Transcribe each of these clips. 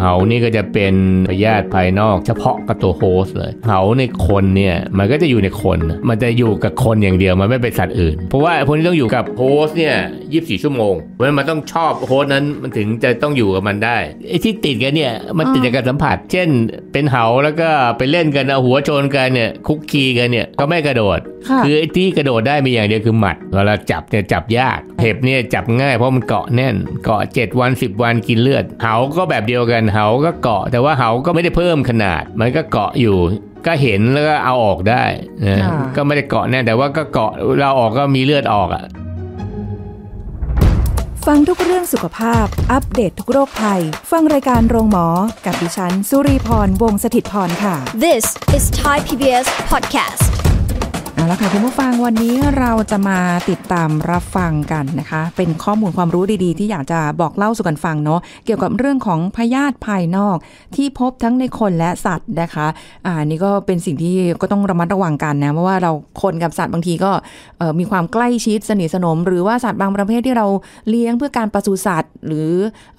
เหานี่ก็จะเป็นพยาธิภายนอก เฉพาะกับตัวโฮสเลย เหาในคนเนี่ยมันก็จะอยู่ในคนมันจะอยู่กับคนอย่างเดียวมันไม่เป็นสัตว์อื่น เพราะว่าพวกนี้ต้องอยู่กับโฮสเนี่ยยีิบสี่ชั่วโมง เพราะมันต้องชอบโฮสนั้นมันถึงจะต้องอยู่กับมันได้ไอ้ที่ติดกันเนี่ยมันติดจากการสัมผัส เช่น เป็นเหาแล้วก็ไปเล่นกันเอาหัวโจนกันเนี่ยคุกคีกันเนี่ยก็ไม่กระโดด คือไอ้ที่กระโดดได้มีอย่างเดียวคือหมัดเวลาจับเนี่ยจับยากเห็บเนี่ยจับง่ายเพราะมันเกาะแน่นเกาะ7วัน10วันกินเลือดเหาก็แบบเดียวกันันเหาก็เกาะแต่ว่าเหาก็ไม่ได้เพิ่มขนาด มัน ก็เกาะ อยู่ ก็เห็น แล้วก็ เอาออกได้นะก็ไม่ได้เกาะ แน่ แต่ว่าก็เกาะ เราออกก็มีเลือดออกอะ่ะ ฟังทุกเรื่องสุขภาพ อัปเดตททุกโรคภัยฟังรายการโรงหมอ กับดิฉันสุรีพร วงศิตพรค่ะ This is Thai PBS Podcast แล้วค่ะคุณผู้ฟังวันนี้เราจะมาติดตามรับฟังกันนะคะ เป็นข้อมูลความรู้ดี ๆ ที่อยากจะบอกเล่าสู่กันฟังเนาะเกี่ยวกับเรื่องของพยาธิภายนอก ที่พบทั้งในคนและสัตว์นะคะอ่านี่ก็เป็นสิ่งที่ก็ต้องระมัดระวังกันนะเพราะว่าเราคนกับสัตว์บางทีก็มีความใกล้ชิดสนิทสนม หรือว่าสัตว์บางประเภทที่เราเลี้ยงเพื่อการปศุสัตว์หรือ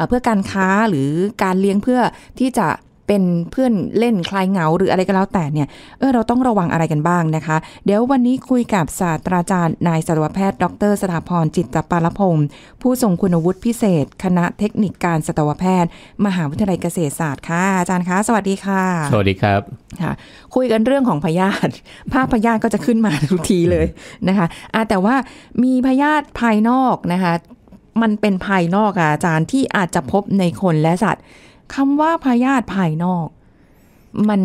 เพื่อการค้าหรือการเลี้ยงเพื่อที่จะเป็นเพื่อนเล่นคลายเหงาหรืออะไรก็แล้วแต่เนี่ยเออเราต้องระวังอะไรกันบ้างนะคะ เดี๋ยววันนี้คุยกับศาสตราจารย์นายสัตวแพทย์ ดร สถาพรจิตตปาลพงศ์ผู้ทรงคุณวุฒิพิเศษ คณะเทคนิคการสัตวแพทย์ มหาวิทยาลัยเกษตรศาสตร์ค่ะอาจารย์คะ สวัสดีค่ะ สวัสดีครับค่ะ คุยกันเรื่องของพยาธิภาพพยาธิก็จะขึ้นมาทุกทีเลยนะคะะแต่ว่ามีพยาธิภายนอกนะคะ มันเป็นภายนอกอาจารย์ที่อาจจะพบในคนและสัตว์คำว่าพยาธิภายนอก มัน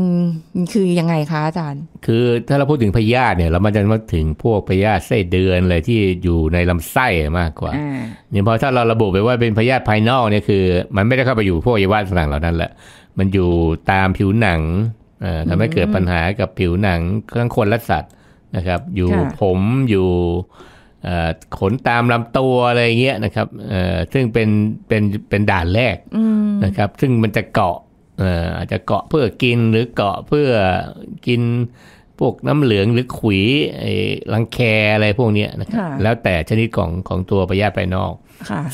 คือยังไงคะอาจารย์ คือถ้าเราพูดถึงพยาธิเนี่ย เรามันจะมาถึงพวกพยาธิไส้เดือนอะไรที่อยู่ในลำไส้มากกว่าเนี่ยพอถ้าเราระบุไปว่าเป็นพยาธิภายนอกเนี่ยคือ มันไม่ได้เข้าไปอยู่พวกอวัยวาสังเหล่านั้นแหละ มันอยู่ตามผิวหนังทำให้เกิดปัญหากับผิวหนังทั้งคนและสัตว์นะครับ อยู่ผมอยู่ขนตามลำตัวอะไรเงี้ยนะครับซึ่งเป็นเป็นเป็นด่านแรกนะครับ ซึ่งมันจะเกาะอาจจะเกาะเพื่อกินหรือเกาะเพื่อกินพวกน้ำเหลืองหรือขุยรังแคอะไรพวกนี้นะครับ แล้วแต่ชนิดของของตัวพยาธิภายนอก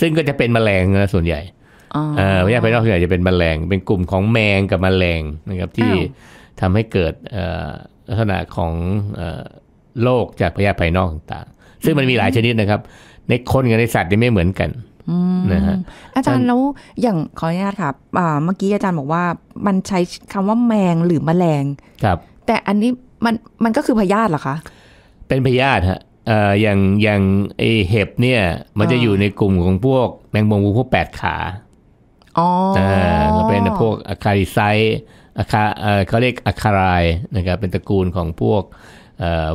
ซึ่งก็จะเป็นแมลงนะส่วนใหญ่พยาธิภายนอกส่วนใหญ่จะเป็นแมลงเป็นกลุ่มของแมงกับแมลงนะครับที่ทำให้เกิดลักษณะของโรคจากพยาธิภายนอกต่างซึ่งมันมีหลายชนิดนะครับ ในคนกับในสัตว์นี่ไม่เหมือนกันนะฮะอาจารย์แล้วอย่างขออนุญาตครับเมื่อกี้อาจารย์บอกว่ามันใช้คำว่าแมงหรือมแมลงครับ แต่อันนี้มันมันก็คือพยาธิเหรอคะ เป็นพยาธิฮะอย่างอย่างไอเห็บเนี่ย มันจะอยู่ในกลุ่มของพวก แมงมุมพวกแปดขาอ๋อก็เป็นพวกอะคาริไซอะคาเขาเรียกอะคารายนะครับ เป็นตระกูลของพวก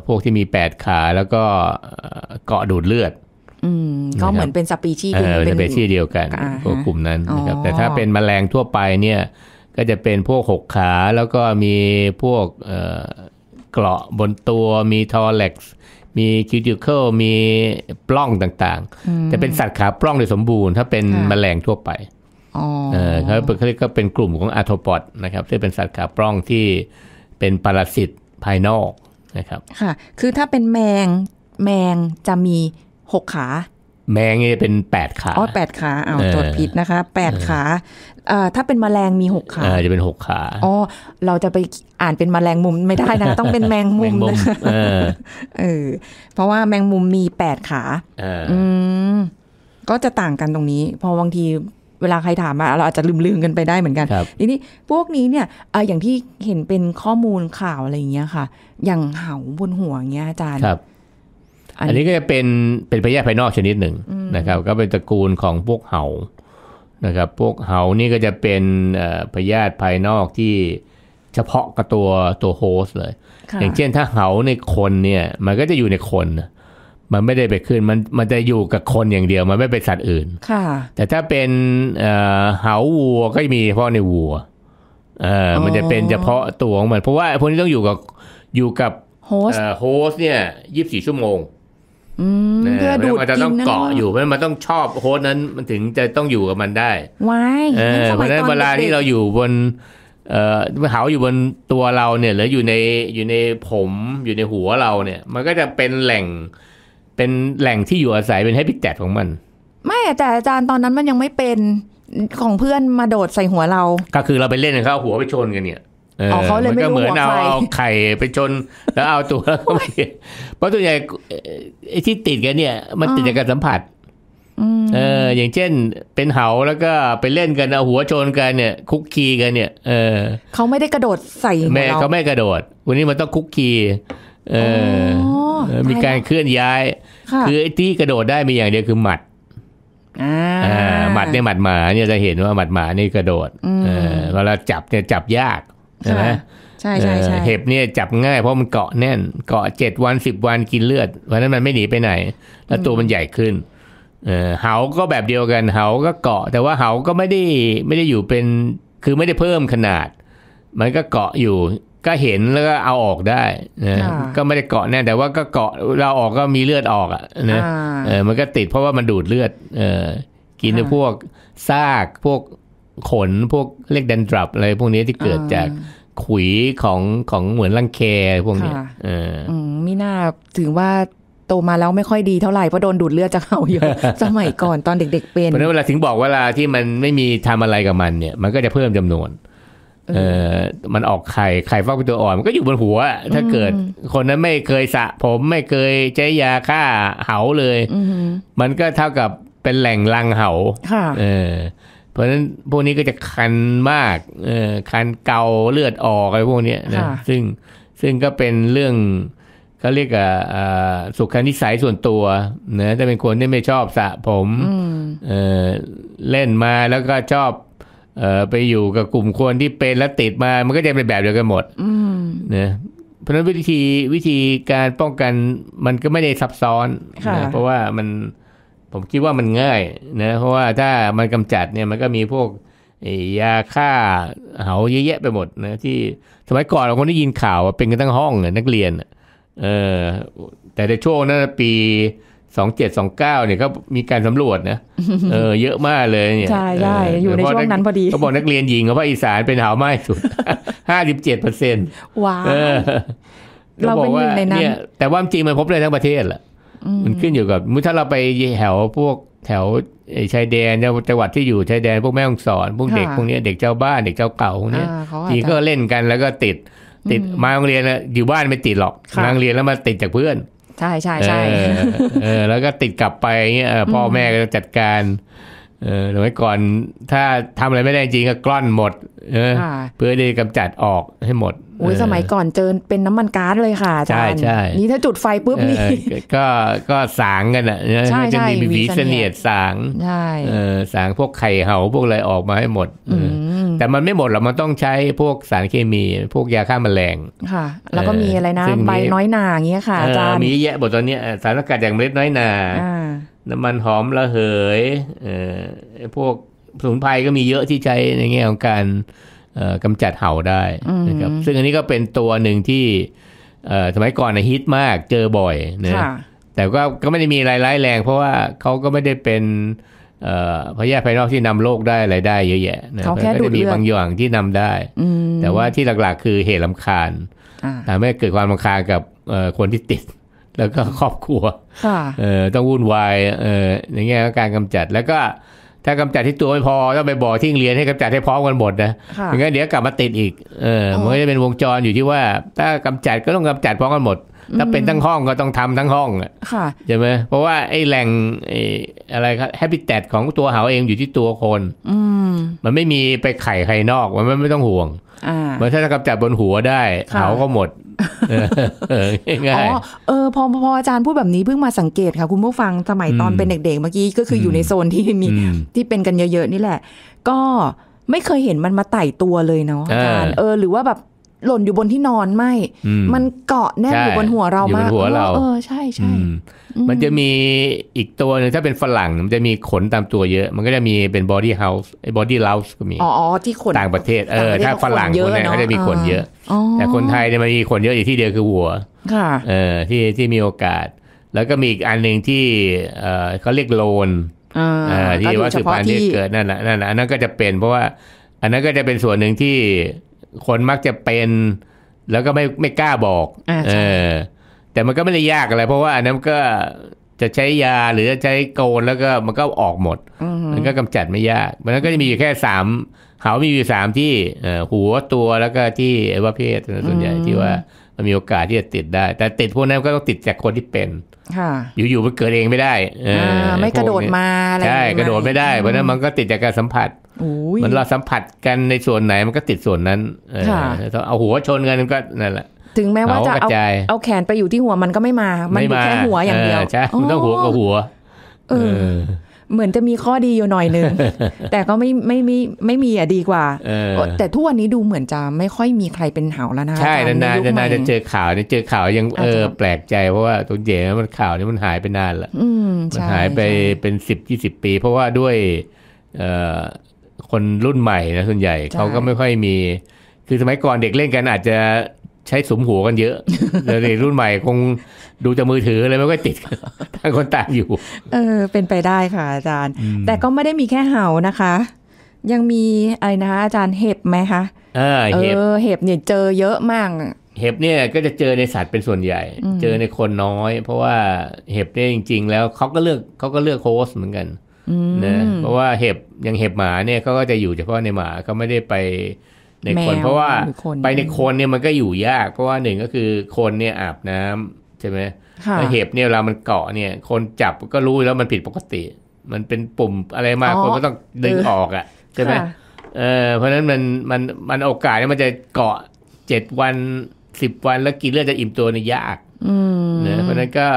พวกที่มีแปดขาแล้วก็เกาะดูดเลือดก็เหมือนเป็นสปีชีส์เป็นสปีชีส์เดียวกันพวกกลุ่มนั้นนะครับ แต่ถ้าเป็นแมลงทั่วไปเนี่ย ก็จะเป็นพวกหกขาแล้วก็มีพวกเกราะบนตัว มีทอเล็กซ์มีคิวติเคิล มีปล้องต่าง ๆ แต่เป็นสัตว์ขาปล้องโดยสมบูรณ์ ถ้าเป็นแมลงทั่วไปเขาเขาเรียกก็เป็นกลุ่มของอาโทปอดนะครับซึ่งเป็นสัตว์ขาปล้องที่เป็นปรสิตภายนอกนะครับค่ะ คือถ้าเป็นแมง แมงจะมีหกขา แมงเนี่ยเป็นแปดขา อ๋อแปดขาเอาตรวจผิดนะคะแปดขาอ่ถ้าเป็นแมลงมีหกขาจะเป็นหกขา อ๋อเราจะไปอ่านเป็นแมลงมุม ไม่ได้นะต้องเป็นแมงมุมนะเออเพราะว่าแมงมุมมีแปดขาอืมก็จะต่างกันตรงนี้พอบางทีเวลาใครถามมา เราอาจจะลืมลืมกันไปได้เหมือนกันทีนี้พวกนี้เนี่ยอย่างที่เห็นเป็นข้อมูลข่าวอะไรอย่างเงี้ยค่ะ อย่างเหาบนหัวเงี้ยอาจารย์ครับ อันนี้ก็จะเป็นเป็นพยาธิภายนอกชนิดหนึ่งนะครับ ก็เป็นตระกูลของพวกเหานะครับ พวกเหานี่ก็จะเป็นพยาธิภายนอกที่เฉพาะกับตัวตัวโฮสเลย อย่างเช่นถ้าเหาในคนเนี่ย มันก็จะอยู่ในคนนะมันไม่ได้ไปขึ้นมัน มันจะอยู่กับคนอย่างเดียว มันไม่เป็นสัตว์อื่น ค่ะ แต่ถ้าเป็นเหาวัวก็มีเฉพาะในวัวเออ มันจะเป็นเฉพาะตัวของมัน เพราะว่าพวกนี้ต้องอยู่กับ อยู่กับโฮสโฮสเนี่ยยี่สิบสี่ชั่วโมงเพื่อดูดมันจะต้องเกาะอยู่เพราะมันต้องชอบโฮสนั้น มันถึงจะต้องอยู่กับมันได้ว้ายเพราะนั้นเวลาที่เราอยู่บน เอ่อเหาอยู่บนตัวเราเนี่ย หรืออยู่ใน อยู่ในผม อยู่ในหัวเราเนี่ย มันก็จะเป็นแหล่งเป็นแหล่งที่อยู่อาศัยเป็นให้พิจตดของมัน ไม่แต่อาจารย์ตอนนั้นมันยังไม่เป็นของเพื่อนมาโดดใส่หัวเรา ก็คือเราไปเล่นกับเขาหัวไปชนกันเนี่ยอ๋อเขาเลยไม่รู้หัวใครเอาไข่ไปชนแล้วเอาตัวเพราะตัวใหญ่ไอ้ที่ติดกันเนี่ยมันติดจากการสัมผัสเออ อย่างเช่นเป็นเหาแล้วก็ไปเล่นกันเอาหัวชนกันเนี่ย คุกคีกัน เนี่ย เออเขาไม่ได้กระโดดใส่แม่เขาไม่กระโดด วันนี้มันต้องคุกคีเออมีการเคลื่อนย้าย คือไอ้ที่กระโดดได้มีอย่างเดียวคือหมัดหมัดเนี่ยหมัดหมาเนี่ยจะเห็นว่าหมัดหมานี่กระโดดเวลาจับเนี่ยจับยากใช่ไหมใช่ใช่เห็บเนี่ยจับง่ายเพราะมันเกาะแน่น เกาะเจ็ดวันสิบวันกินเลือดเพราะนั้นมันไม่หนีไปไหน แล้วตัวมันใหญ่ขึ้นเหาก็แบบเดียวกันเหาก็เกาะ แต่ว่าเหาก็ไม่ได้ไม่ได้อยู่เป็น คือไม่ได้เพิ่มขนาด มันก็เกาะอยู่ก็เห็นแล้วก็เอาออกได้นะก็ไม่ได้เกาะแน่แต่ว่าก็เกาะเราออกก็มีเลือดออกอ่ะนะเออมันก็ติดเพราะว่ามันดูดเลือดเออกินพวกซาก พวกขนพวกเล็กดันดรับอะไรพวกนี้ที่เกิดจากขุยของของเหมือนรังแคพวกนี้เออมีน่าถึงว่าโตมาแล้วไม่ค่อยดีเท่าไหร่เพราะโดนดูดเลือดจากเขาเยอะสมัยก่อนตอนเด็กๆเป็น เพราะนั้นเวลาถึงบอกเวลาที่มันไม่มีทำอะไรกับมันเนี่ยมันก็จะเพิ่มจำนวนเออมันออกไข่ไข่ฟักเป็นตัวอ่อนมันก็อยู่บนหัว ถ้าเกิดคนนั้นไม่เคยสระผม ไม่เคยใช้ยาฆ่าเหาเลยมันก็เท่ากับเป็นแหล่งรังเหาเออเพราะฉะนั้นพวกนี้ก็จะคันมากเออคันเกาเลือดออกอะไรพวกเนี้ยนะ ซึ่งซึ่งก็เป็นเรื่องเขาเรียกอ่าสุขนิสัยส่วนตัวนะแต่เป็นคนที่ไม่ชอบสระผมเออเล่นมาแล้วก็ชอบเออไปอยู่กับกลุ่มคนที่เป็นและติดมามันก็จะเป็นแบบเดียวกันหมดนะเพราะนั้นวิธีวิธีการป้องกันมันก็ไม่ได้ซับซ้อนนะเพราะว่ามันผมคิดว่ามันง่ายนะ เพราะว่าถ้ามันกำจัดเนี่ยมันก็มีพวกยาฆ่าเหาเยอะแยะไปหมดนะที่ สมัยก่อนเราคนได้ยินข่าวเป็นกันทั้งห้องนักเรียนเออแต่ในช่วงนั้นปีสองเจ็ดสองเก้าเนี่ยก็มีการสำรวจนะ เออ เยอะมากเลยเนี่ย ใช่ใช่อยู่ในช่วงนั้นพอดี ก็บอกนักเรียนหญิงกขาว่าอีสานเป็นหาวไม้สุด ห้าสิบเจ็ดเปอร์เซ็นต์ว้าวเราเป็นหนึ่งในนั้นแต่ว่าจริงมันพบได้ทั้งประเทศแหละมันขึ้นอยู่กับมุถ้าเราไปแถวพวกแถวชายแดนจังหวัดที่อยู่ชายแดนพวกแม่ฮ่องสอนพวกเด็กพวกนี้เด็กเจ้าบ้าน เด็กเจ้าเก่าพวกนี้ทีก็เล่นกันแล้วก็ติด ติดมาโรงเรียนอยู่บ้านไม่ติดหรอกมาโรงเรียนแล้วมาติดจากเพื่อนใช่ใช่ใช่แล้วก็ติดกลับไปเงี้ยพ่อแม่ก็จัดการเออหรือไม่ก่อนถ้าทำอะไรไม่ได้จริงก็กล้อนหมด เออเพื่อที่กำจัดออกให้หมดโอ้ยสมัยก่อนเจอเป็นน้ำมันก๊าซเลยค่ะอาจารย์ใช่นี่ถ้าจุดไฟปุ๊บนี่ก็ก็สางกันอ่ะใช่จะมีวีเสนียดสางใช่เออสางพวกไข่เหาพวกอะไรออกมาให้หมดแต่มันไม่หมดหรอกมันต้องใช้พวกสารเคมี พวกยาฆ่าแมลงค่ะ แล้วก็มีอะไรนะ ใบน้อยนาอย่างเงี้ยค่ะอาจารย์มีเยอะหมดตอนนี้สารสกัดอย่างเมล็ดน้อยนาน้ำมันหอมระเหยเออพวกสมุนไพรก็มีเยอะที่ใช้ในแง่ของการกำจัดเห่าได้นะครับซึ่งอันนี้ก็เป็นตัวหนึ่งที่ สมัยก่อนฮิตมากเจอบ่อยนะแต่ก็ก็ไม่ได้มีรายร้ายแรง เพราะว่าเขาก็ไม่ได้เป็นพยาธิภายนอกที่นำโรคได้อะไรได้เยอะแยะนะก็จแค่ดูดมีบางอย่างที่นำได้แต่ว่าที่หลักๆ คือเหตุลาคาญทำให้เกิดความลำคาญกับคนที่ติดแล้วก็ครอบครัวเออ ต้องวุ่นวาย เออในแง่ของการกำจัด แล้วก็ถ้ากำจัดที่ตัวไม่พอต้องไปบอกที่เรียนให้กำจัดให้พร้อมกันหมดนะไม่งั้นเดี๋ยวกลับมาติดอีก เออ มันก็จะเป็นวงจรอยู่ที่ว่า ถ้ากำจัดก็ต้องกำจัดพร้อมกันหมด ถ้าเป็นทั้งห้องก็ต้องทำทั้งห้องค่ะใช่ไหมเพราะว่าไอ้แหล่งไอ้อะไรครับแฮปปี้แตดของตัวเหาเองอยู่ที่ตัวคนอืมันไม่มีไปไข่ใครนอก มันไม่ต้องห่วงเมื่อถ้ากำจัดบนหัวได้เหาก็หมดง่ายอ๋อเออพอพอ อาจารย์พูดแบบนี้เพิ่งมาสังเกตค่ะ คุณผู้ฟังสมัยตอนเป็นเด็ก ๆ เมื่อกี้ ก็คืออยู่ในโซนที่มีที่เป็นกันเยอะๆนี่แหละ ก็ไม่เคยเห็นมันมาไต่ตัวเลยเนาะอาจารย์เออหรือว่าแบบหล่นอยู่บนที่นอนไม่ มันเกาะแน่นอยู่บนหัวเรามาก เออใช่ใช่มันจะมีอีกตัวนึงถ้าเป็นฝรั่งมันจะมีขนตามตัวเยอะ มันก็จะมีเป็นบอดี้เฮาส์ไอ้บอดี้เลาส์ก็มี อ๋อที่ขนต่างประเทศ เออถ้าฝรั่งคนนี้เขาจะมีขนเยอะ แต่คนไทยเนี่ยมันมีขนเยอะอยู่ที่เดียวคือหัวค่ะ เออที่ที่มีโอกาส แล้วก็มีอีกอันหนึ่งที่ เออเขาเรียกโลนอที่ว่าสืบพันธุ์ที่เกิดนั่นแหละนั่นแหละอันนั้นก็จะเป็นเพราะว่า อันนั้นก็จะเป็นส่วนหนึ่งที่คนมักจะเป็น แล้วก็ไม่ไม่กล้าบอกเออแต่มันก็ไม่ได้ยากอะไร เพราะว่าอันนั้นก็จะใช้ยาหรือจะใช้โกนแล้วก็มันก็ออกหมดมันก็กำจัดไม่ยากมันก็จะมีอยู่แค่สามเขามีอยู่สามที่หัวตัวแล้วก็ที่อวัยวะเพศส่วนใหญ่ที่ว่ามันมีโอกาสที่จะติดได้ แต่ติดพวกนั้นก็ต้องติดจากคนที่เป็นอยู่ๆมันเกิดเองไม่ได้ไม่กระโดดมาอะไรใช่กระโดดไม่ได้ เพราะนั้นมันก็ติดจากการสัมผัสมันเราสัมผัสกันในส่วนไหนมันก็ติดส่วนนั้นเอาหัวชนกันก็นั่นแหละถึงแม้ว่าจะเอาเอาแขนไปอยู่ที่หัวมันก็ไม่มา มัน่แค่หัวอย่างเดียวใช่ต้องหัวกับหัวเออเหมือนจะมีข้อดีอยู่หน่อยนึงแต่ก็ไม่ไม่ไม่ไม่มีอะดีกว่าแต่ทุกวันนี้ดูเหมือนจะไม่ค่อยมีใครเป็นเหาแล้วนะใช่นานๆนานจะเจอข่าวเนี่ยเจอข่าว ยังเออ แปลกใจเพราะว่าตัวเ่๋มันข่าวนี้มันหายไปนานละมันหายไปเป็นสิบยี่สิบปีเพราะว่าด้วยเอคนรุ่นใหม่นะส่วนใหญ่เขาก็ไม่ค่อยมี คือสมัยก่อนเด็กเล่นกันอาจจะใช้สมหัวกันเยอะแล้วในรุ่นใหม่คงดูจากมือถืออะไรไมค่ก็ติดต่างคนต่างอยู่ เออเป็นไปได้ค่ะอาจารย์ แต่ก็ไม่ได้มีแค่เห่านะคะ ยังมีอะไรนะคะอาจารย์เห็บไหมคะ เออเห็บเห็บเนี่ย เจอเยอะมาก เห็บเนี่ย ก็จะเจอในสัตว์เป็นส่วนใหญ่ เจอในคนน้อยเพราะว่าเห็บเนี่ยจริงๆ แล้วเขาก็เลือกเขาก็เลือกโคสเหมือนกันนะ เพราะว่าเห็บอย่างเห็บหมาเนี่ยเขาก็จะอยู่เฉพาะในหมาเขาไม่ได้ไปในคนเพราะว่าไปในคนเนี่ยมันก็อยู่ยาก เพราะว่าหนึ่งก็คือคนเนี่ยอาบน้ำ ใช่ไหมแ้วเห็บเนี่ยเรามันเกาะเนี่ย คนจับก็รู้แล้วมันผิดปกติ มันเป็นปุ่มอะไรมากคนก็ต้องดึงออกอ่ะใช่ไหมเออเพราะนั้นมันมันมันโอกาสเนี่ยมันจะเกาะเจ็ดวันสิบวันแล้วกินเลือดจะอิ่มตัวในยากเนะเพราะนั้นก็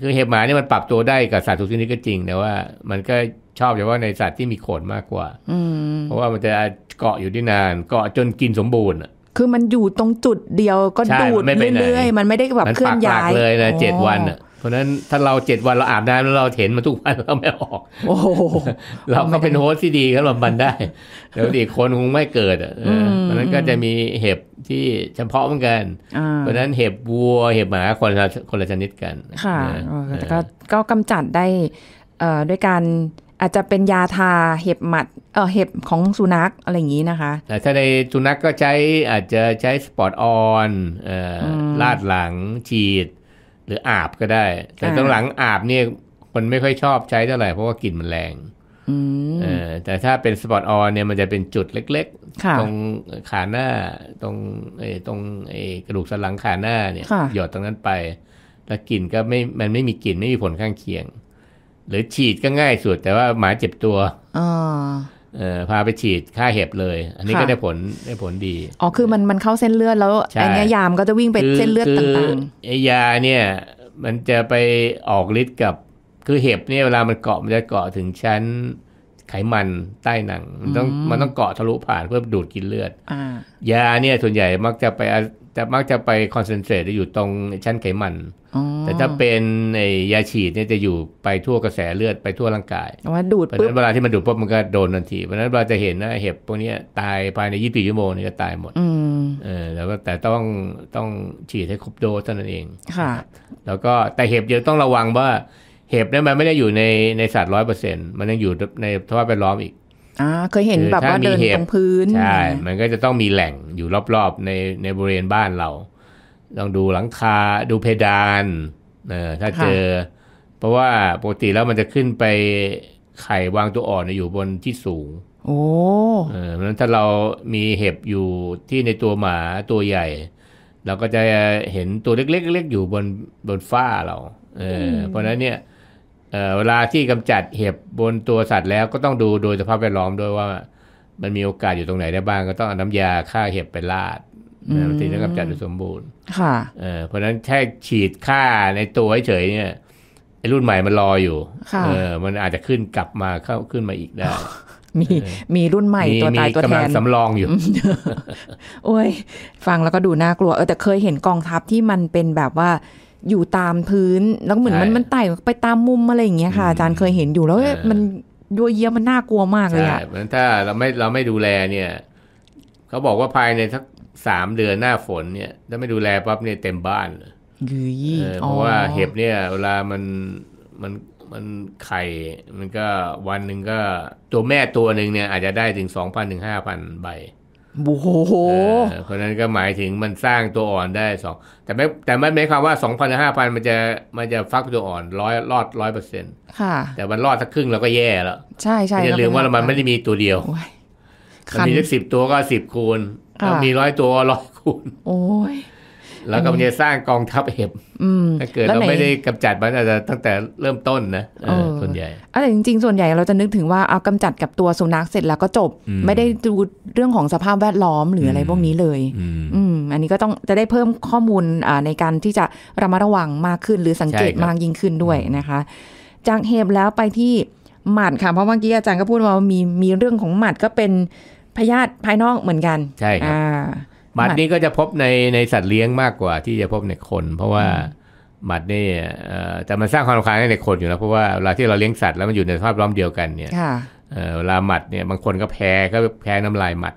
คือเห็บหมาเนี่ยมันปรับตัวได้กับสัตว์ทุกชนิดก็จริง แต่ว่า มันก็ชอบเฉพาะในสัตว์ที่มีขนมากกว่าเพราะว่ามันจะเกาะอยู่ที่นานเกาะจนกินสมบูรณ์คือมันอยู่ตรงจุดเดียวก็ดูดเรื่อยๆมันไม่ได้แบบเคลื่อนย้ายเลยนะเจ็ดวันเพราะนั้นถ้าเราเจ็ดวันเราอาบน้ำแล้วเราเห็นมันทุกวันเราไม่ออกโอ้เราก็เป็นโฮสที่ดีครับมันได้เดี๋ยวอีกคนคงไม่เกิดเพราะนั้นก็จะมีเห็บที่เฉพาะเหมือนกันเพราะนั้นเห็บวัวเห็บหมาคนละคนละชนิดกันค่ะ ก็กำจัดได้ด้วยการอาจจะเป็นยาทาเห็บหมัด เออเห็บของสุนัขอะไรอย่างนี้นะคะ แต่ถ้าในสุนัขกก็ใช้อาจจะใช้สปอร์ตออนลาดหลังฉีด หรืออาบก็ได้ แต่ตรงหลังอาบเนี่ยคนไม่ค่อยชอบใช้เท่าไหร่เพราะว่ากลิ่นมันแรงอแต่ถ้าเป็นสปอตออนเนี่ยมันจะเป็นจุดเล็กๆ ตรงขาหน้าตรงอตรงอกระดูกสันหลังขาหน้าเนี่ยหยดตรงนั้นไปแล้วกลิ่นก็ไม่ มันไม่มีกลิ่นไม่มีผลข้างเคียงหรือฉีดก็ง่ายสุดแต่ว่าหมาเจ็บตัวเออพาไปฉีดค่าเห็บเลย อันนี้ก็ได้ผลได้ผลดี อ๋อคือมันมันเข้าเส้นเลือดแล้วไอ้นี้ยามก็จะวิ่งไปเส้นเลือดต่างๆ ไอ้ยาเนี่ย มันจะไปออกฤทธิ์กับคือเห็บเนี่ยเวลามันเกาะมันจะเกาะถึงชั้น ไขมันใต้หนังมันต้องมันต้องเกาะทะลุผ่านเพื่อดูดกินเลือดอยาเนี่ยส่วนใหญ่มักจะไปจะมักจะไปคอนเซนเทรตจะอยู่ตรงชั้นไขมัน แต่ถ้าเป็นไอยาฉีดเนี่ยจะอยู่ไปทั่วกระแสเลือด ไปทั่วร่างกายเพราะฉะนั้นเวลาที่มันดูดปุ๊บมันก็โดนทันทีเพราะฉะนั้นเราจะเห็นนะเห็บพวกนี้ตายภายในยี่สิบชั่วโมงนี่ก็ตายหมดเออแล้วแต่ต้องต้องฉีดให้ครบโดสเท่านั้นเองค่ะแล้วก็แต่เห็บเยอะต้องระวังว่าเห็บเนี่ยมันไม่ได้อยู่ในในสัตว์ร้อยเปอร์เซ็นต์มันยังอยู่ในสภาพแวดล้อมอีกอ่าเคยเห็นแบบว่าเดินตรงพื้น ใช่ มันก็จะต้องมีแหล่งอยู่รอบๆ ในในบริเวณบ้านเราลองดูหลังคา ดูเพดาน เออถ้าเจอ เพราะว่าปกติแล้วมันจะขึ้นไปไข่วางตัวอ่อนอยู่บนที่สูง โอ้เออเพราะนั้นถ้าเรามีเห็บอยู่ที่ในตัวหมาตัวใหญ่ เราก็จะเห็นตัวเล็กๆอยู่บนบนฝ้าเรา เออ เพราะนั้นเนี่ยเวลาที่กำจัดเห็บบนตัวสัตว์แล้วก็ต้องดูโดยสภาพแวดล้อมด้วยว่า มันมีโอกาสอยู่ตรงไหนได้บ้างก็ต้องเอาน้ำยาฆ่าเห็บไปลาดนะมันถึงจะกำจัดโดยสมบูรณ์ ค่ะเพราะฉะนั้นแค่ฉีดฆ่าในตัวเฉยเนี่ยไอ้รุ่นใหม่มันรออยู่เออมันอาจจะขึ้นกลับมาเข้าขึ้นมาอีกได้ มีมีรุ่นใหม่ตัวตายตัวแทนสำรองอยู่โอ้ย ฟังแล้วก็ดูน่ากลัวเออแต่เคยเห็นกองทัพที่มันเป็นแบบว่าอยู่ตามพื้น แล้วเหมือนมันมันไต่ไปตามมุมอะไรอย่างเงี้ยค่ะ อาจารย์เคยเห็นอยู่แล้วมันดูเยี่ยมมันน่ากลัวมากเลยอ่ะเพระถ้าเราไม่เราไม่ดูแลเนี่ย เขาบอกว่าภายในสักสามเดือนหน้าฝนเนี่ย ถ้าไม่ดูแลปั๊บเนี่ยเต็มบ้านเลยเพราะว่าเห็บเนี่ยเวลามันมันมันไข่มันก็วันหนึ่งก็ตัวแม่ตัวหนึ่งเนี่ย อาจจะได้ถึงสองพันถึงห้าพันใบโอ้โหเพราะนั้นก็หมายถึงมันสร้างตัวอ่อนได้สองแต่ไม่แต่ไม่หมายความว่าสองพันห้าพันมันจะมันจะฟักตัวอ่อนร้อยรอดร้อยเปอร์เซ็นต์ค่ะ แต่มันรอดสักครึ่งเราก็แย่แล้วใช่ใช่อย่าลืมว่ามันไม่ได้มีตัวเดียวมันมีสักสิบตัวก็สิบคูณ้มีร้อยตัวร้อยคูณ โอ้ย แล้วก็มันจะสร้างกองทัพเห็บถ้าเกิดเราไม่ได้กำจัดมันอาจจะตั้งแต่เริ่มต้นนะส่วนใหญ่อะไรจริง ๆ ส่วนใหญ่เราจะนึกถึงว่าเอากำจัดกับตัวสุนัขเสร็จแล้วก็จบไม่ได้ดูเรื่องของสภาพแวดล้อมหรืออะไรพวกนี้เลยอืม อันนี้ก็ต้องจะได้เพิ่มข้อมูลในการที่จะระมัดระวังมากขึ้นหรือสังเกตมากยิ่งขึ้นด้วยนะคะจากเห็บแล้วไปที่หมัดค่ะเพราะเมื่อกี้อาจารย์ก็พูดว่ามีมีเรื่องของหมัดก็เป็นพยาธิภายนอกเหมือนกันใช่ครับหมัดนี้ก็จะพบในในสัตว์เลี้ยงมากกว่า ที่จะพบในคน เพราะว่าหมัดนี่แต่มันสร้างความรำคาญให้ในคนอยู่แล้วเพราะว่าเวลาที่เราเลี้ยงสัตว์แล้วมันอยู่ในสภาพล้อมเดียวกันเนี่ยเวลาหมัดเนี่ยบางคนก็แพ้ก็แพ้น้ำลายหมัด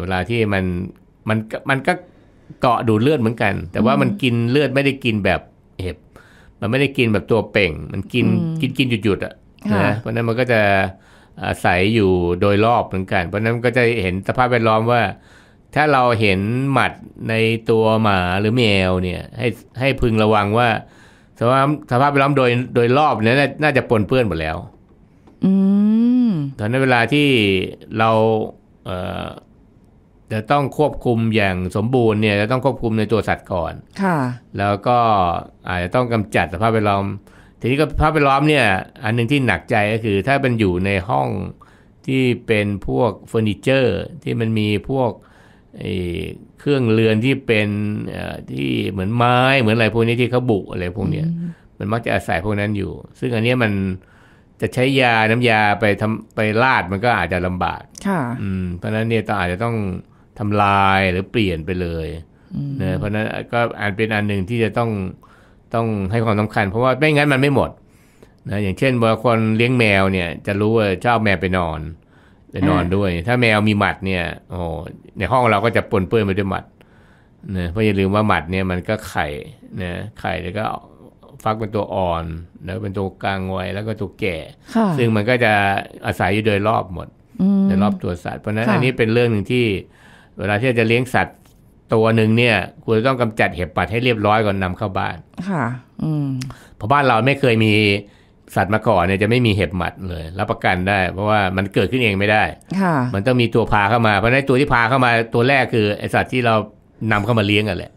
เวลาที่มันมันมันก็เกาะดูดเลือดเหมือนกัน แต่ว่ามันกินเลือดไม่ได้กินแบบเห็บมันไม่ได้กินแบบตัวเป่ง มันกินกินกินหยุดๆอ่ะนะเพราะนั้นมันก็จะอาศัยอยู่โดยรอบเหมือนกันเพราะนั้นก็จะเห็นสภาพแวดล้อมว่าถ้าเราเห็นหมัดในตัวหมาหรือแมวเนี่ย ให้ให้พึงระวังว่าสภาพสภาพแวดล้อมโดยโดยรอบเนี่ยน่าจะปนเปื้อนหมดแล้วอตอนนั้นเวลาที่เราเออ่จะต้องควบคุมอย่างสมบูรณ์เนี่ยจะต้องควบคุมในตัวสัตว์ก่อน ค่ะ แล้วก็อาจจะต้องกำจัดสภาพแวดล้อม ทีนี้ก็สภาพแวดล้อมเนี่ย อันหนึ่งที่หนักใจก็คือ ถ้ามันอยู่ในห้องที่เป็นพวกเฟอร์นิเจอร์ที่มันมีพวกเครื่องเรือนที่เป็นที่เหมือนไม้เหมือนอะไรพวกนี้ที่เขาบุอะไรพวกเนี้ยมันมักจะอาศัยพวกนั้นอยู่ ซึ่งอันนี้มันจะใช้ยาน้ำยาไปทำไปลาดมันก็อาจจะลำบากค่ะอืมเพราะนั้นเนี่ยต้องอาจจะต้องทำลายหรือเปลี่ยนไปเลยนะเพราะนั้นก็อันเป็นอันหนึ่งที่จะต้องต้องให้ความสำคัญ เพราะว่าไม่งั้นมันไม่หมดนะอย่างเช่นบางคนเลี้ยงแมวเนี่ยจะรู้ว่าเจ้าแมวไปนอนจะนอนด้วยถ้าแมวมีหมัดเนี่ย โอ้ในห้องเราก็จะปนเปื้อนไปด้วยหมัดนะเพราะอย่าลืมว่าหมัดเนี่ย มันก็ไข่นะไข่แล้วก็ฟักเป็นตัวอ่อนแล้วเป็นตัวกลางวัยแล้วก็ตัวแก่ซึ่งมันก็จะอาศัยอยู่โดยรอบหมดในรอบตัวสัตว์เพราะนั้นอันนี้เป็นเรื่องหนึ่งที่ เวลาที่จะเลี้ยงสัตว์ตัวหนึ่งเนี่ย คุณต้องกำจัดเห็บปัดให้เรียบร้อยก่อนนำเข้าบ้าน ค่ะ อืมเพราะบ้านเราไม่เคยมีสัตว์มาก่อนเนี่ยจะไม่มีเห็บหมัดเลยรับประกันได้เพราะว่ามันเกิดขึ้นเองไม่ได้มันต้องมีตัวพาเข้ามาเพราะนั้นตัวที่พาเข้ามาตัวแรกคือไอสัตว์ที่เรานำเข้ามาเลี้ยงกันแหละ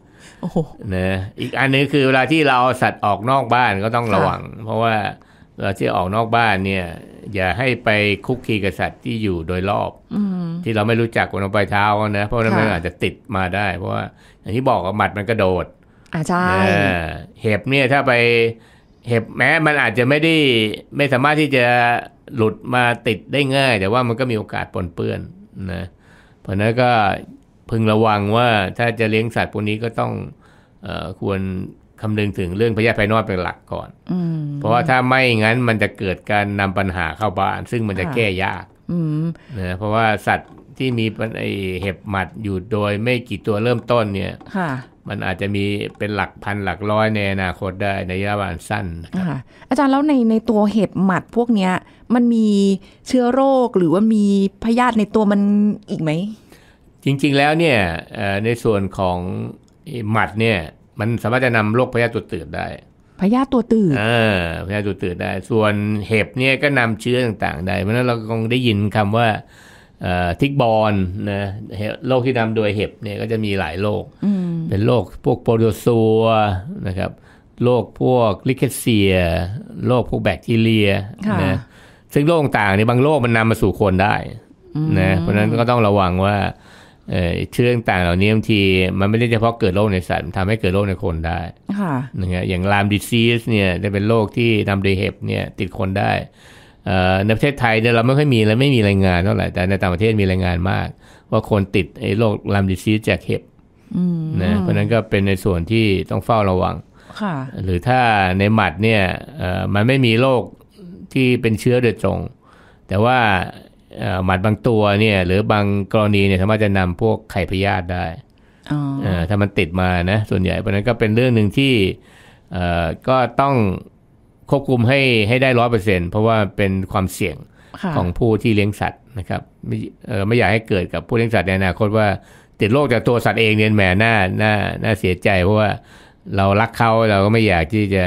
นะอีกอันนึงคือเวลาที่เราสัตว์ออกนอกบ้านก็ต้องระวัง เพราะว่าเวลาที่ออกนอกบ้านเนี่ย อย่าให้ไปคุกคีกับสัตว์ที่อยู่โดยรอบอที่เราไม่รู้จักวันไปเท้านะเพราะนั้นมันอาจจะติดมาได้ เพราะว่าอย่างที่บอกว่าหมัดมันกระโดดอ่าใช่เห็บเนี่ยถ้าไปเห็บแม้มันอาจจะไม่ได้ไม่สามารถที่จะหลุดมาติดได้ง่าย แต่ว่ามันก็มีโอกาสปนเปื้อนนะเพราะนั้นก็พึงระวังว่าถ้าจะเลี้ยงสัตว์พวกนี้ก็ต้องอควรคำนึงถึงเรื่องพยาธิภายนอกเป็นหลักก่อนอเพราะว่าถ้าไม่งั้นมันจะเกิดการนำปัญหาเข้าบ้าน ซึ่งมันจะแก้ยากนะเพราะว่าสัตว์ที่มีไอเห็บหมัดอยู่โดยไม่กี่ตัวเริ่มต้นเนี่ยมันอาจจะมีเป็นหลักพันหลักร้อยในอนาคตได้ในระยะเวลาสั้น อาจารย์แล้วในในตัวเห็บหมัดพวกเนี้ยมันมีเชื้อโรคหรือว่ามีพยาธิในตัวมันอีกไหม จริง ๆแล้วเนี่ยในส่วนของหมัดเนี่ย มันสามารถจะนำโรคพยาธิตัวตืดได้ พยาธิตัวตืดอ่นพยาธิตัวตืดได้ ส่วนเห็บเนี่ยก็นำเชื้อต่างๆได้ เพราะนั้นเราคงได้ยินคำว่าทิกบอลนะโรคที่นำโดยเห็บเนี่ยก็จะมีหลายโรคเป็นโรคพวกโปรโซัวนะครับโรคพวกลิเคเซียโรคพวกแบคทีเรียนะซึ่งโรคต่างนในบางโรคมันนำมาสู่คนได้นะเพราะนั้นก็ต้องระวังว่าเชื้อต่างเหล่านี้บางที มันไม่ได้เฉพาะเกิดโรคในสัตว์ทำให้เกิดโรคในคนได้นะะอย่างลามดิซีสเนี่ยจะเป็นโรคที่นำโดยเห็บเนี่ย ติดคนได้ในประเทศไทยเนี่ยเราไม่ค่อยมีและไม่มีรายงานเท่าไหร่แต่ในต่างประเทศมีรายงานมาก ว่าคนติดไอ้โรคลามดิซีจากเห็บนะเพราะนั้นก็เป็นในส่วนที่ต้องเฝ้าระวังหรือถ้าในหมัดเนี่ยมันไม่มีโรคที่เป็นเชื้อโดยตรงแต่ว่าหมัดบางตัวเนี่ย หรือบางกรณีเนี่ยสามารถจะนำพวกไข่พยาธิได้ถ้ามันติดมานะ ส่วนใหญ่เพราะนั้นก็เป็นเรื่องหนึ่งที่ก็ต้องควบคุมให้ให้ได้ร้อยเปอร์เซ็นเพราะว่าเป็นความเสี่ยงของผู้ที่เลี้ยงสัตว์นะครับ ไม่เออไม่อยากให้เกิดกับผู้เลี้ยงสัตว์ในอนาคตว่าติดโรคจากตัวสัตว์เองเนี่ยแหมน่าน่าน่าเสียใจ เพราะว่าเรารักเขาเราก็ไม่อยากที่จะ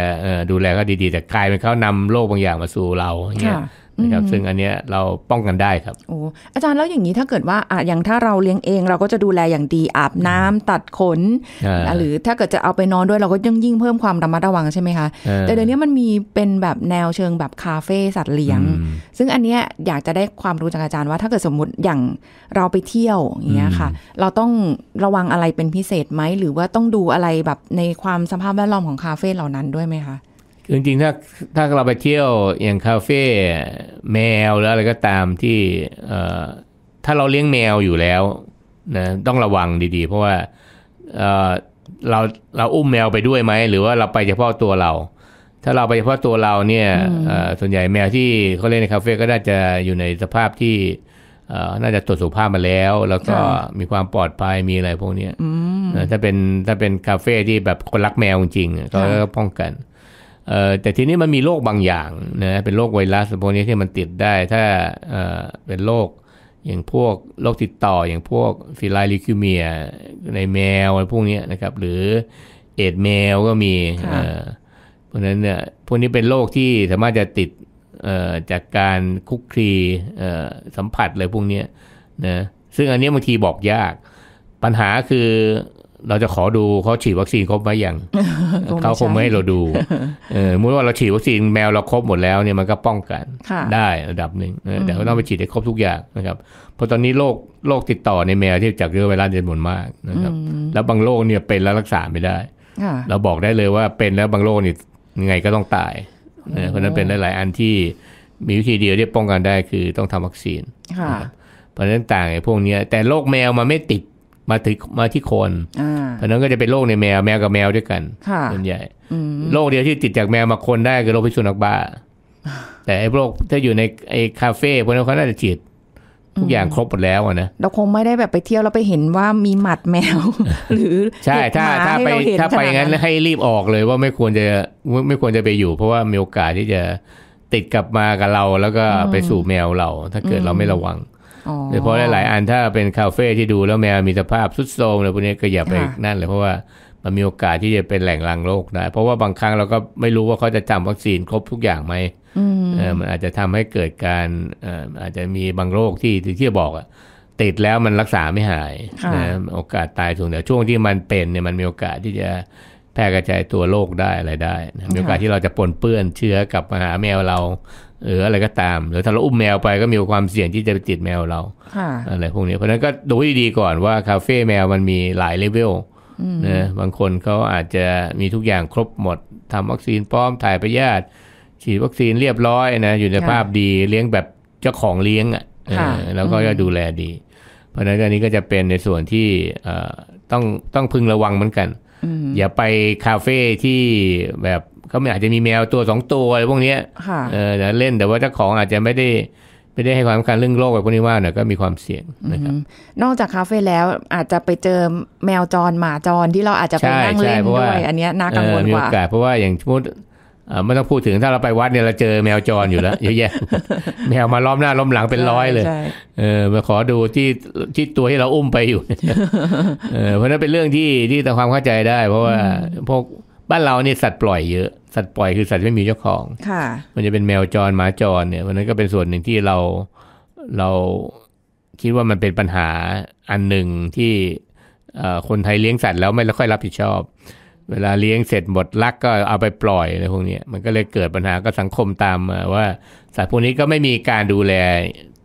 ดูแลเขาดีๆแต่กลายเป็นเขานำโรคบางอย่างมาสู่เราเนี่ยนะครับซึ่งอันเนี้ยเราป้องกันได้ครับโอ้อาจารย์แล้วอย่างนี้ถ้าเกิดว่าอ่ะอย่างถ้าเราเลี้ยงเองเราก็จะดูแลอย่างดีอาบน้ำตัดขนหรือถ้าเกิดจะเอาไปนอนด้วยเราก็ยิ่งยิ่งเพิ่มความระมัดระวังใช่ไหมคะแต่เดี๋ยวนี้มันมีเป็นแบบแนวเชิงแบบคาเฟ่สัตว์เลี้ยง ซึ่งอันเนี้ยอยากจะได้ความรู้จากอาจารย์ว่าถ้าเกิดสมมติอย่างเราไปเที่ยวอย่างเงี้ยค่ะ เราต้องระวังอะไรเป็นพิเศษไหม หรือว่าต้องดูอะไรแบบในความสภาพแวดล้อมของคาเฟ่เหล่านั้นด้วยไหมคะจริงๆ ถ้าถ้าเราไปเที่ยวอย่างคาเฟ่แมวแล้วอะไรก็ตามที่ถ้าเราเลี้ยงแมวอยู่แล้วนะต้องระวังดีๆ เพราะว่าเเราเราอุ้มแมวไปด้วยไหมหรือว่าเราไปเฉพาะตัวเรา ถ้าเราไปเฉพาะตัวเราเนี่ยส่วนใหญ่แมวที่เขาเล่นในคาเฟ่ก็น่าจะอยู่ในสภาพที่น่าจะตรวจสุขภาพมาแล้ว แล้วก็มีความปลอดภัยมีอะไรพวกนี้ถ้าเป็นถ้าเป็นคาเฟ่ที่แบบคนรักแมวจริงก็ป้องกันแต่ทีนี้มันมีโรคบางอย่างนะเป็นโรคไวรัส พวกนี้ที่มันติดได้ ถ้าเป็นโรคอย่างพวกโรคติดต่ออย่างพวกฟิลาลิคิเมีย ในแมวอะไรพวกนี้นะครับหรือเอดแมวก็มีเพราะนั้นเนี่ยพวกนี้เป็นโรคที่สามารถจะติดจากการคุกคีสัมผัสอะไรพวกนี้นะซึ่งอันนี้บางทีบอกยาก ปัญหาคือเราจะขอดูเขาฉีดวัคซีนครบไหมยังเขาคงไม่ให้เราดู เออมุ่อว่าเราฉีดวัคซีนแมวเราครบหมดแล้วเนี่ยมันก็ป้องกันได้ระดับหนึ่งแต่ก็ต้องไปฉีดให้ครบทุกอย่างนะครับเพราะตอนนี้โรคโรคติดต่อในแมวที่จากเรื้อไวรัสจำนวนมากนะครับแล้วบางโรคเนี่ยเป็นแล้วรักษาไม่ได้ เราบอกได้เลยว่าเป็นแล้วบางโรคนี่ยังไงก็ต้องตายเพราะนั้นเป็นหลายๆอันที่มีวิธีเดียวที่ป้องกันได้ คือต้องทำวัคซีนเพราะฉะนั้นต่างไอ้พวกนี้แต่โรคแมวมันไม่ติดมาถึงมาที่คนเพราะนั้นก็จะเป็นโรคในแมวแมวกับแมวด้วยกันส่วนใหญ่ โรคเดียวที่ติดจากแมวมาคนได้คือโรคพิษสุนัขบ้า แต่ไอ้โรคถ้าอยู่ในไอ้คาเฟ่พวกนั้นเขาน่าจะฉีดทุกอย่างครบหมดแล้วนะ เราคงไม่ได้แบบไปเที่ยวเราไปเห็นว่ามีหมัดแมว หรือ ใช่ ถ้าถ้าไปถ้าไปงั้นให้รีบออกเลยว่าไม่ควรจะไม่ควรจะไปอยู่ เพราะว่ามีโอกาสที่จะติดกลับมากับเราแล้วก็ไปสู่แมวเราถ้าเกิดเราไม่ระวังโดยเฉพาะหลายๆอันถ้าเป็นคาเฟ่ที่ดูแล้วแมวมีสภาพสุดโทรมอะไรพวกนี้ก็อย่าไปนั่นเลยเพราะว่ามันมีโอกาสที่จะเป็นแหล่งรังโรคได้ เพราะว่าบางครั้งเราก็ไม่รู้ว่าเขาจะจำวัคซีนครบทุกอย่างไหมมันอาจจะทำให้เกิดการอาจจะมีบางโรคที่ที่จะบอกอะติดแล้วมันรักษาไม่หายนะโอกาสตายสูงแต่ช่วงที่มันเป็นเนี่ยมันมีโอกาสที่จะแพร่กระจายตัวโรคได้อะไรได้มีโอกาสที่เราจะปนเปื้อนเชื้อกลับมาหาแมวเราหรืออะไรก็ตาม หรือถ้าเราอุ้มแมวไปก็มีความเสี่ยงที่จะไปติดแมวเราอะไรพวกนี้เพราะนั้นก็ดูให้ดีก่อนว่าคาเฟ่แมวมันมีหลายเลเวลนะบางคนเขาอาจจะมีทุกอย่างครบหมดทำวัคซีนพร้อมถ่ายพยาธิฉีดวัคซีนเรียบร้อยนะอยู่ในภาพดีเลี้ยงแบบเจ้าของเลี้ยงอ่ะแล้วก็จะดูแลดี เพราะนั้นอันนี้ก็จะเป็นในส่วนที่ต้องต้องพึงระวังเหมือนกันอย่าไปคาเฟ่ที่แบบขาอาจจะมีแมวตัวสองตัวอะไรพวกนี้เออแต่เล่นแต่ว่าเจ้าของอาจจะไม่ได้ไม่ได้ให้ความสำคัญเรื่องโรคอะไรพวกนี้ว่าเนี่ยก็มีความเสี่ยงนะครับ นอกจากคาเฟ่แล้ว อาจจะไปเจอแมวจรหมาจรที่เราอาจจะไปนั่งเล่นด้วยอันนี้น่ากังวลกว่าเพราะว่าอย่างสมมติไม่ต้องพูดถึงถ้าเราไปวัดเนี่ยเราเจอแมวจรอยู่แล้วเยอะแยะ แมวมาล้อมหน้าล้อมหลังเป็นร้อยเลย เออมาขอดูที่ที่ตัวที่เราอุ้มไปอยู่เพราะนั้นเป็นเรื่องที่ที่ต้องความเข้าใจได้ เพราะว่าพวกบ้านเราเนี่ยสัตว์ปล่อยเยอะ สัตว์ปล่อย คือสัตว์ไม่มีเจ้าของ ค่ะ มันจะเป็นแมวจรหมาจรเนี่ยวันนั้นก็เป็นส่วนหนึ่งที่เราเราคิดว่ามันเป็นปัญหาอันหนึ่งที่ คนไทยเลี้ยงสัตว์แล้วไม่ค่อยรับผิดชอบ เวลาเลี้ยงเสร็จหมดลักก็เอาไปปล่อยอะไรพวกนี้มันก็เลยเกิดปัญหาก็สังคมตามมาว่าสัตว์พวกนี้ก็ไม่มีการดูแล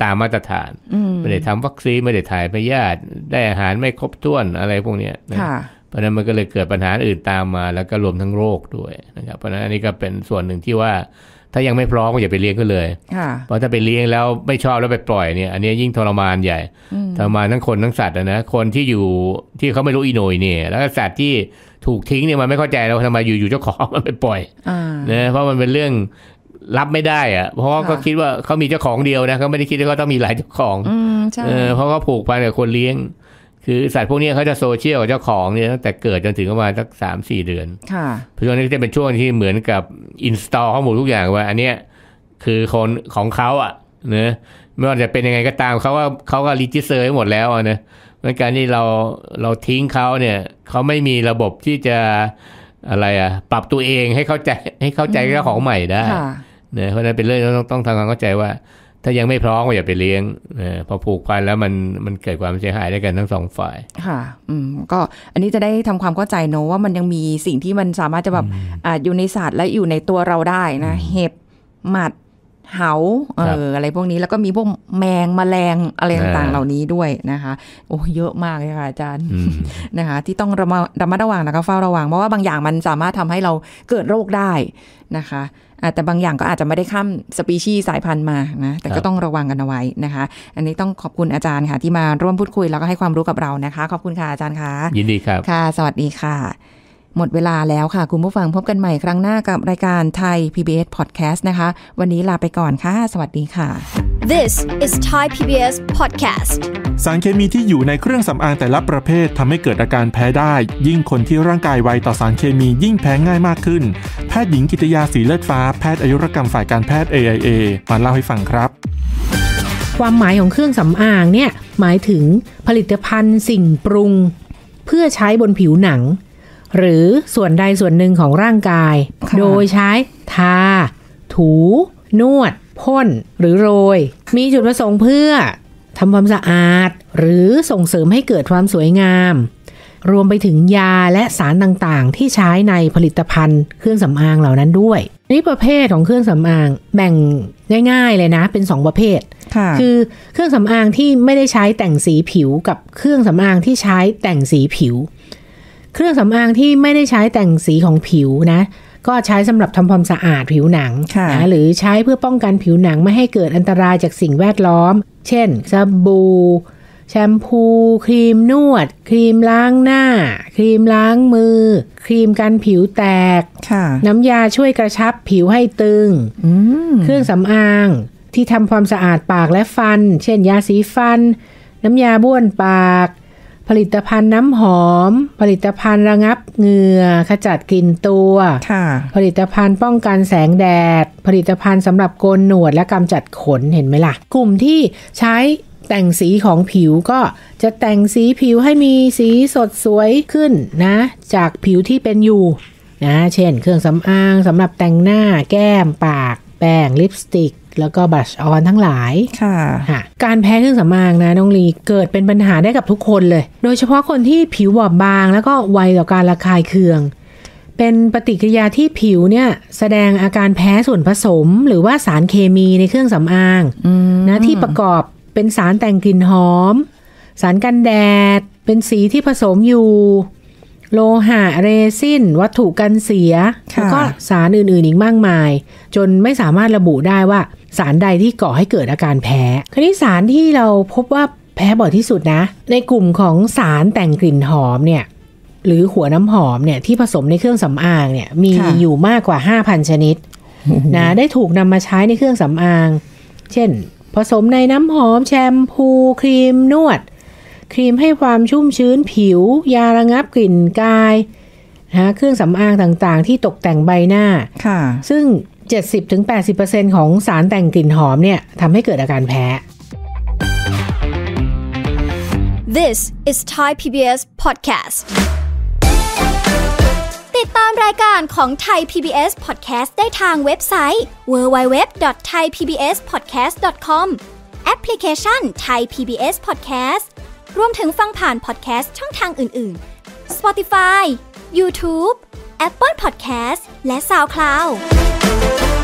ตามมาตรฐานไม่ได้ทำวัคซีนไม่ได้ถ่ายพยาธิได้อาหารไม่ครบถ้วนอะไรพวกนี้นะเพราะนั้นมันก็เลยเกิดปัญหาอื่นตามมาแล้วก็รวมทั้งโรคด้วยนะครับเพราะนั้นอันนี้ก็เป็นส่วนหนึ่งที่ว่าถ้ายังไม่พร้อมก็อย่าไปเลี้ยงก็เลยเพราะถ้าไปเลี้ยงแล้วไม่ชอบแล้วไปปล่อยเนี่ยอันนี้ยิ่งทรมานใหญ่ทรมานทั้งคนทั้งสัตว์นะคนที่อยู่ที่เขาไม่รู้อีโนยเนี่ยแล้วสัตว์ที่ถูกทิ้งเนี่ยมันไม่เข้าใจ แล้วทำไมอยู่ๆเจ้าของมันไปปล่อยนะเพราะมันเป็นเรื่องรับไม่ได้อะเพราะเขาคิดว่าเขามีเจ้าของเดียวนะเขาไม่ได้คิดว่าเขาต้องมีหลายเจ้าของเพราะเขาผูกพันกับคนเลี้ยงคือสัตว์พวกนี้เขาจะโซเชียลเจ้าของเนี่ยตั้งแต่เกิดจนถึงประมาณสักสามสี่เดือน ค่ะาะฉะนั้จะเป็นช่วงที่เหมือนกับอินสตอลข้อมูลทุกอย่างว่า อันเนี้ยคือคนของเขาอ่ะเนะไม่ว่าจะเป็นยังไงก็ตามเขาก็เขาก็รีจิสเตอร์หมดแล้วนะเมื่อการที่เราเราทิ้งเขาเนี่ยเขาไม่มีระบบที่จะอะไรอ่ะปรับตัวเองให้เข้าใจให้เข้าใจเจ้าของใหม่ได้เนะเพราะนั้นเป็นเรื่องต้องต้องทำความเข้าใจว่าถ้ายังไม่พร้อมก็อย่าไปเลี้ยงอพอผูกพันแล้ว มันมันเกิดความเสียหายได้กันทั้งสองฝ่าย ค่ะ อืม ก็อันนี้จะได้ทำความเข้าใจเนอะว่ามันยังมีสิ่งที่มันสามารถจะแบบออยู่ในศาสตร์และอยู่ในตัวเราได้นะ เห็บ หมัด เหาเออ อะไรพวกนี้แล้วก็มีพวกแมงมแมลงอะไรต่างๆ เหล่านี้ด้วยนะคะ โอ้เยอะมากเลยค่ะอาจารย์นะคะ ที่ต้องระมัดระวังนะคะเฝ้าระวังเพราะว่าบางอย่างมันสามารถทำให้เราเกิดโรคได้นะคะแต่บางอย่างก็อาจจะไม่ได้ข้ามสปีชีส์สายพันธุ์มานะแต่ก็ต้องระวังกันเอาไว้นะคะ อันนี้ต้องขอบคุณอาจารย์ค่ะ ที่มาร่วมพูดคุยแล้วก็ให้ความรู้กับเรานะคะ ขอบคุณค่ะอาจารย์ค่ะ ยินดีครับ ค่ะ สวัสดีค่ะหมดเวลาแล้วค่ะ คุณผู้ฟังพบกันใหม่ครั้งหน้ากับรายการไทย PBS Podcast นะคะ วันนี้ลาไปก่อนค่ะ สวัสดีค่ะ This is Thai PBS Podcast สารเคมีที่อยู่ในเครื่องสำอางแต่ละประเภททำให้เกิดอาการแพ้ได้ ยิ่งคนที่ร่างกายไวต่อสารเคมียิ่งแพ้ง่ายมากขึ้น แพทย์หญิงกิตยาสีเลือดฟ้า แพทย์อายุรกรรมฝ่ายการแพทย์ AIA มาเล่าให้ฟังครับ ความหมายของเครื่องสำอางเนี่ยหมายถึงผลิตภัณฑ์สิ่งปรุง เพื่อใช้บนผิวหนังหรือส่วนใดส่วนหนึ่งของร่างกาย โดยใช้ทา ถู นวด พ่น หรือโรย มีจุดประสงค์เพื่อทำความสะอาด หรือส่งเสริมให้เกิดความสวยงาม รวมไปถึงยาและสารต่างๆ ที่ใช้ในผลิตภัณฑ์เครื่องสำอางเหล่านั้นด้วย นี่ประเภทของเครื่องสำอางแบ่งง่ายๆเลยนะ เป็นสองประเภท คือเครื่องสำอางที่ไม่ได้ใช้แต่งสีผิวกับเครื่องสำอางที่ใช้แต่งสีผิวเครื่องสำอางที่ไม่ได้ใช้แต่งสีของผิวนะ ก็ใช้สำหรับทำความสะอาดผิวหนังนะหรือใช้เพื่อป้องกันผิวหนังไม่ให้เกิดอันตรายจากสิ่งแวดล้อม เช่น สบู่แชมพู ครีมนวด ครีมล้างหน้าครีมล้างมือครีมกันผิวแตก น้ำยาช่วยกระชับผิวให้ตึง เครื่องสำอางที่ทำความสะอาดปากและฟัน เช่น ยาสีฟัน น้ำยาบ้วนปากผลิตภัณฑ์น้ำหอม ผลิตภัณฑ์ระงับเหงื่อ ขจัดกลิ่นตัวผลิตภัณฑ์ป้องกันแสงแดด ผลิตภัณฑ์สำหรับโกนหนวดและกำจัดขน เห็นไหมล่ะ กลุ่มที่ใช้แต่งสีของผิวก็จะแต่งสีผิวให้มีสีสดสวยขึ้นนะ จากผิวที่เป็นอยู่นะ เช่น เครื่องสำอางสำหรับแต่งหน้า แก้ม ปาก แป้งลิปสติกแล้วก็บัชออนทั้งหลายค่ะ การแพ้เครื่องสำอางนะน้องลีเกิดเป็นปัญหาได้กับทุกคนเลย โดยเฉพาะคนที่ผิวบอบบางแล้วก็ไวต่อการระคายเคือง เป็นปฏิกิริยาที่ผิวเนี่ย แสดงอาการแพ้ส่วนผสมหรือว่าสารเคมีในเครื่องสำอางนะที่ประกอบเป็นสารแต่งกลิ่นหอม สารกันแดด เป็นสีที่ผสมอยู่ โลหะเรซินวัตถุกันเสียแล้วก็สารอื่นๆอีกมากมาย จนไม่สามารถระบุได้ว่าสารใดที่ก่อให้เกิดอาการแพ้คณินีสารที่เราพบว่าแพ้บ่อยที่สุดนะ ในกลุ่มของสารแต่งกลิ่นหอมเนี่ย หรือหัวน้ำหอมเนี่ยที่ผสมในเครื่องสำอางเนี่ย มีอยู่มากกว่า 5,000 ชนิดนะ ได้ถูกนำมาใช้ในเครื่องสำอาง เช่น ผสมในน้ำหอมแชมพูครีมนวดครีมให้ความชุ่มชื้นผิว ยาระงับกลิ่นกายนะเครื่องสำอางต่างๆ ที่ตกแต่งใบหน้าซึ่ง70-80%ของสารแต่งกลิ่นหอมเนี่ยทำให้เกิดอาการแพ้ This is Thai PBS Podcast ติดตามรายการของ Thai PBS Podcast ได้ทางเว็บไซต์ www.thaipbspodcast.com แอปพลิเคชัน Thai PBS Podcast รวมถึงฟังผ่าน Podcast ช่องทางอื่น ๆ Spotify YouTube Apple Podcast และ SoundCloud